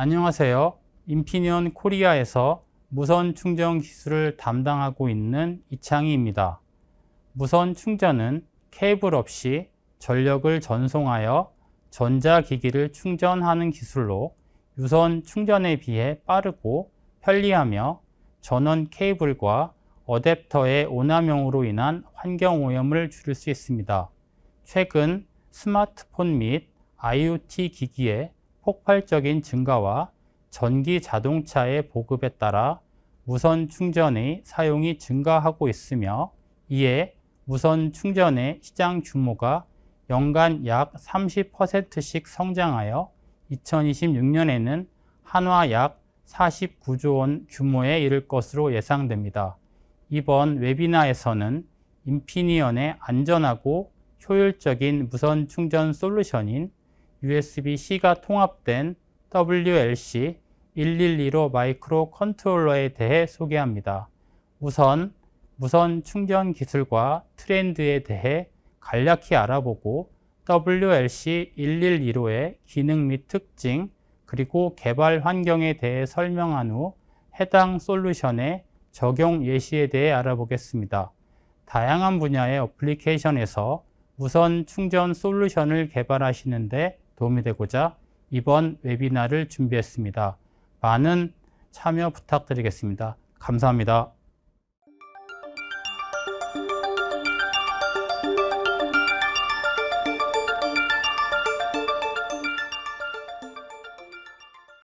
안녕하세요. 인피니언 코리아에서 무선 충전 기술을 담당하고 있는 이창희입니다. 무선 충전은 케이블 없이 전력을 전송하여 전자기기를 충전하는 기술로 유선 충전에 비해 빠르고 편리하며 전원 케이블과 어댑터의 오남용으로 인한 환경 오염을 줄일 수 있습니다. 최근 스마트폰 및 IoT 기기에 폭발적인 증가와 전기 자동차의 보급에 따라 무선 충전의 사용이 증가하고 있으며 이에 무선 충전의 시장 규모가 연간 약 30%씩 성장하여 2026년에는 한화 약 49조 원 규모에 이를 것으로 예상됩니다. 이번 웨비나에서는 인피니언의 안전하고 효율적인 무선 충전 솔루션인 USB-C가 통합된 WLC112로 마이크로 컨트롤러에 대해 소개합니다. 우선 무선 충전 기술과 트렌드에 대해 간략히 알아보고 WLC112로의 기능 및 특징, 그리고 개발 환경에 대해 설명한 후 해당 솔루션의 적용 예시에 대해 알아보겠습니다. 다양한 분야의 어플리케이션에서 무선 충전 솔루션을 개발하시는데 도움이 되고자 이번 웨비나를 준비했습니다. 많은 참여 부탁드리겠습니다. 감사합니다.